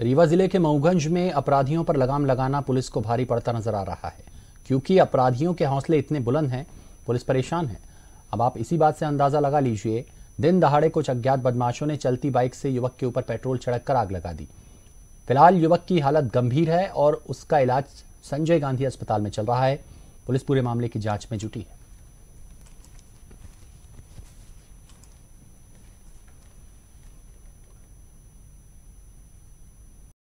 रीवा जिले के मऊगंज में अपराधियों पर लगाम लगाना पुलिस को भारी पड़ता नजर आ रहा है क्योंकि अपराधियों के हौसले इतने बुलंद हैं पुलिस परेशान है अब आप इसी बात से अंदाजा लगा लीजिए दिन दहाड़े कुछ अज्ञात बदमाशों ने चलती बाइक से युवक के ऊपर पेट्रोल छिड़क कर आग लगा दी फिलहाल युवक की हालत गंभीर है और उसका इलाज संजय गांधी अस्पताल में चल रहा है पुलिस पूरे मामले की जांच में जुटी है